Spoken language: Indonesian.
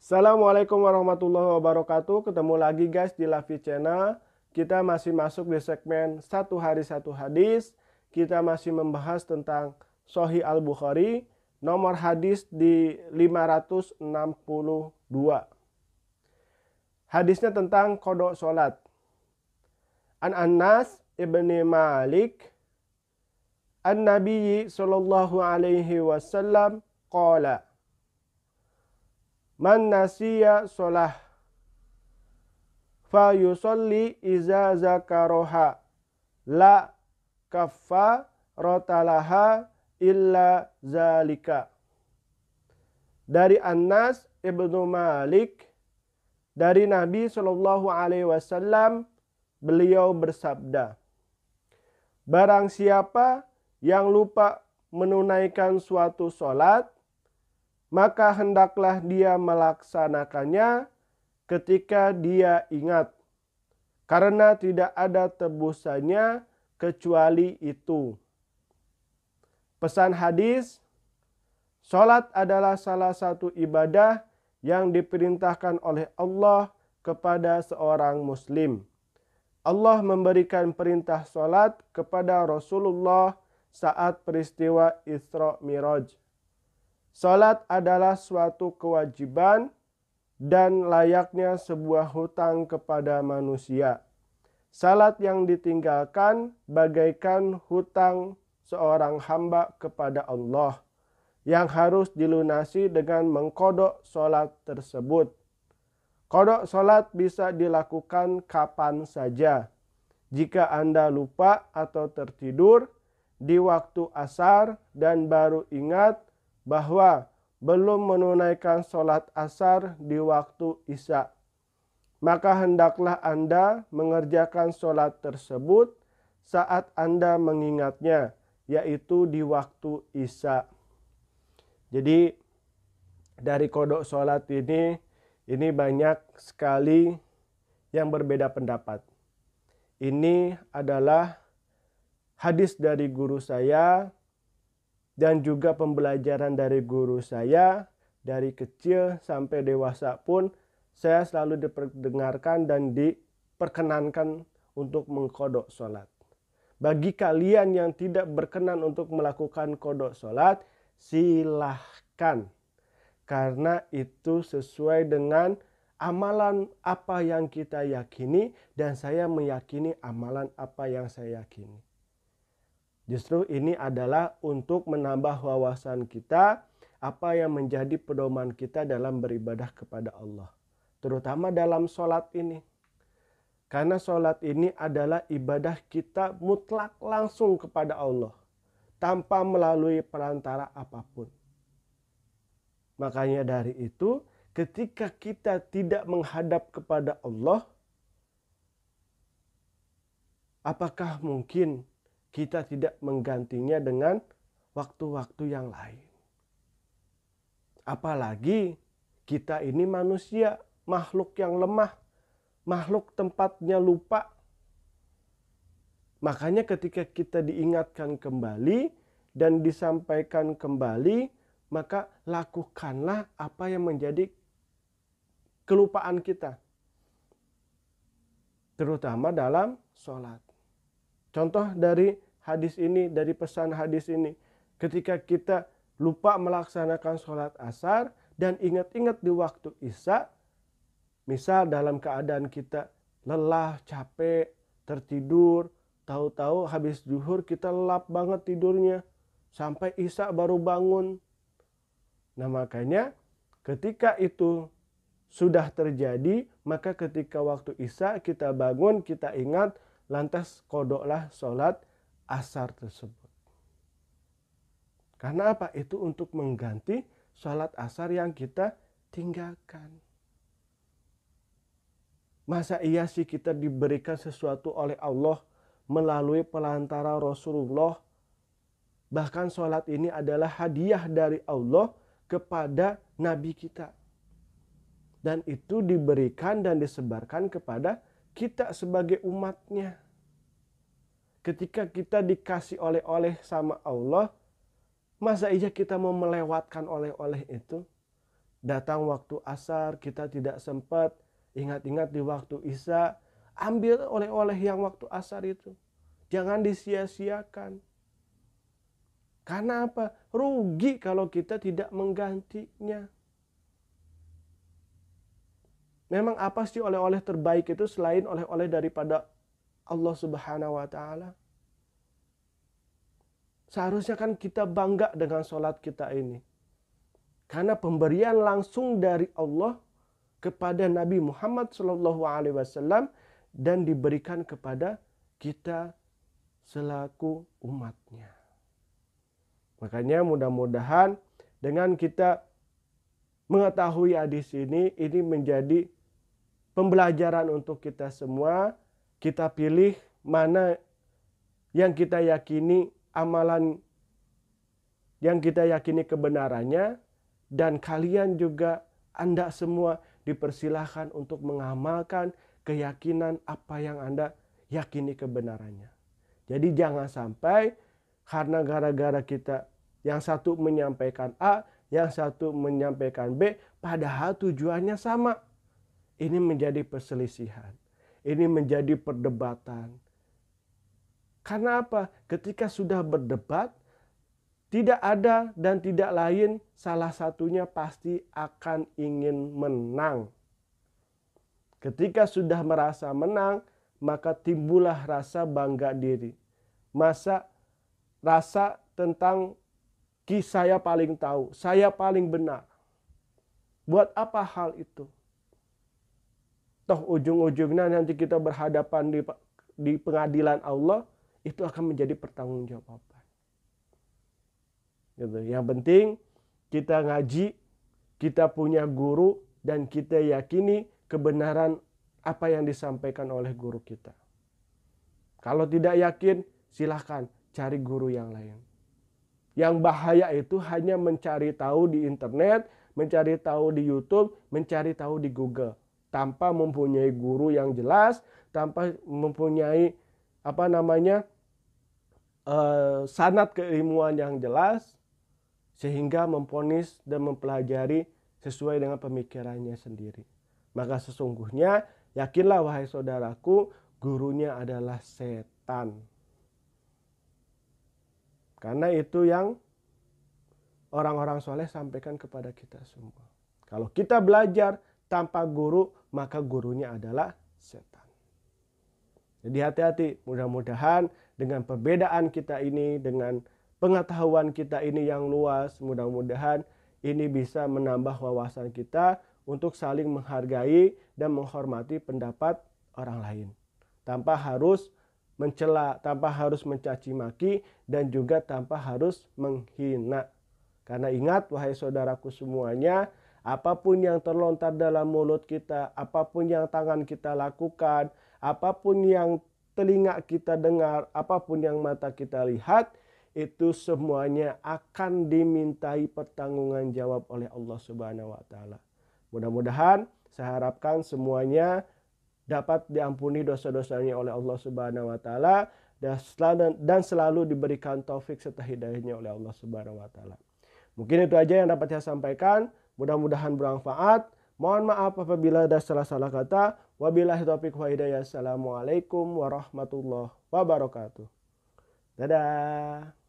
Assalamualaikum warahmatullahi wabarakatuh. Ketemu lagi guys di Lavi Channel. Kita masih masuk di segmen satu hari satu hadis. Kita masih membahas tentang Sohi Al Bukhari, nomor hadis di 562. Hadisnya tentang kodok solat. An Anas ibni Malik an Nabi sallallahu alaihi wasallam qala man nasiya sholah fa yusolli iza zakaroha la kaffa rotalaha illa zalika dari Anas ibnu Malik dari Nabi Shallallahu Alaihi Wasallam beliau bersabda Barang siapa yang lupa menunaikan suatu sholat maka hendaklah dia melaksanakannya ketika dia ingat, karena tidak ada tebusannya kecuali itu. Pesan hadis: solat adalah salah satu ibadah yang diperintahkan oleh Allah kepada seorang Muslim. Allah memberikan perintah solat kepada Rasulullah saat peristiwa Isra Miraj Salat adalah suatu kewajiban dan layaknya sebuah hutang kepada manusia. Salat yang ditinggalkan bagaikan hutang seorang hamba kepada Allah yang harus dilunasi dengan mengkodok salat tersebut. Kodok salat bisa dilakukan kapan saja. Jika Anda lupa atau tertidur di waktu asar dan baru ingat bahwa belum menunaikan sholat asar di waktu isya. Maka hendaklah Anda mengerjakan sholat tersebut saat Anda mengingatnya, yaitu di waktu isya. Jadi dari kodok sholat ini, ini banyak sekali yang berbeda pendapat. Ini adalah hadis dari guru saya dan juga pembelajaran dari guru saya dari kecil sampai dewasa pun saya selalu diperdengarkan dan diperkenankan untuk mengkodok sholat. Bagi kalian yang tidak berkenan untuk melakukan kodok sholat, silahkan. Karena itu sesuai dengan amalan apa yang kita yakini dan saya meyakini amalan apa yang saya yakini. Justru ini adalah untuk menambah wawasan kita apa yang menjadi pedoman kita dalam beribadah kepada Allah. Terutama dalam sholat ini. Karena sholat ini adalah ibadah kita mutlak langsung kepada Allah. Tanpa melalui perantara apapun. Makanya dari itu ketika kita tidak menghadap kepada Allah. Apakah mungkin kita tidak menggantinya dengan waktu-waktu yang lain. Apalagi kita ini manusia, makhluk yang lemah, makhluk tempatnya lupa. Makanya ketika kita diingatkan kembali dan disampaikan kembali, maka lakukanlah apa yang menjadi kelupaan kita. Terutama dalam sholat. Contoh dari hadis ini, dari pesan hadis ini. Ketika kita lupa melaksanakan sholat asar dan ingat-ingat di waktu isya, misal dalam keadaan kita lelah, capek, tertidur, tahu-tahu habis zuhur kita lelap banget tidurnya, sampai isya baru bangun. Nah makanya ketika itu sudah terjadi, maka ketika waktu Isya kita bangun, kita ingat lantas kodoklah sholat asar tersebut. Karena apa? Itu untuk mengganti sholat asar yang kita tinggalkan. Masa iya sih kita diberikan sesuatu oleh Allah melalui pelantara Rasulullah. Bahkan sholat ini adalah hadiah dari Allah kepada Nabi kita. Dan itu diberikan dan disebarkan kepada kita sebagai umatnya ketika kita dikasih oleh-oleh sama Allah masa iya kita mau melewatkan oleh-oleh itu datang waktu asar kita tidak sempat ingat-ingat di waktu isya ambil oleh-oleh yang waktu asar itu jangan disia-siakan karena apa rugi kalau kita tidak menggantinya Memang apa sih oleh-oleh terbaik itu selain oleh-oleh daripada Allah Subhanahu wa taala? Seharusnya kan kita bangga dengan sholat kita ini. Karena pemberian langsung dari Allah kepada Nabi Muhammad saw Alaihi Wasallam dan diberikan kepada kita selaku umatnya. Makanya mudah-mudahan dengan kita mengetahui hadis ini, ini menjadi pembelajaran untuk kita semua. Kita pilih mana yang kita yakini amalan yang kita yakini kebenarannya dan kalian juga Anda semua dipersilahkan untuk mengamalkan keyakinan apa yang Anda yakini kebenarannya. Jadi jangan sampai karena gara-gara kita yang satu menyampaikan A, yang satu menyampaikan B, padahal tujuannya sama. Ini menjadi perselisihan. Ini menjadi perdebatan. Karena apa? Ketika sudah berdebat, tidak ada dan tidak lain salah satunya pasti akan ingin menang. Ketika sudah merasa menang, maka timbullah rasa bangga diri. Masa rasa tentang kisah saya paling tahu, saya paling benar. Buat apa hal itu? toh ujung-ujungnya nanti kita berhadapan di di pengadilan Allah itu akan menjadi pertanggungjawaban. Gitu. Yang penting kita ngaji, kita punya guru dan kita yakini kebenaran apa yang disampaikan oleh guru kita. Kalau tidak yakin, silahkan cari guru yang lain. Yang bahaya itu hanya mencari tahu di internet, mencari tahu di YouTube, mencari tahu di Google tanpa mempunyai guru yang jelas, tanpa mempunyai apa namanya uh, sanat keilmuan yang jelas, sehingga memponis dan mempelajari sesuai dengan pemikirannya sendiri. Maka sesungguhnya yakinlah wahai saudaraku, gurunya adalah setan. Karena itu yang orang-orang soleh sampaikan kepada kita semua. Kalau kita belajar tanpa guru, maka gurunya adalah setan. Jadi hati-hati, mudah-mudahan dengan perbedaan kita ini, dengan pengetahuan kita ini yang luas, mudah-mudahan ini bisa menambah wawasan kita untuk saling menghargai dan menghormati pendapat orang lain. Tanpa harus mencela, tanpa harus mencaci maki dan juga tanpa harus menghina. Karena ingat wahai saudaraku semuanya, apapun yang terlontar dalam mulut kita, apapun yang tangan kita lakukan, apapun yang telinga kita dengar, apapun yang mata kita lihat, itu semuanya akan dimintai pertanggungan jawab oleh Allah Subhanahu wa taala. Mudah-mudahan saya harapkan semuanya dapat diampuni dosa-dosanya oleh Allah Subhanahu wa taala dan selalu, diberikan taufik serta hidayahnya oleh Allah Subhanahu wa taala. Mungkin itu aja yang dapat saya sampaikan. Mudah-mudahan bermanfaat. Mohon maaf apabila ada salah-salah kata. Wabillahi taufiq wa hidayah. Assalamualaikum warahmatullahi wabarakatuh. Dadah.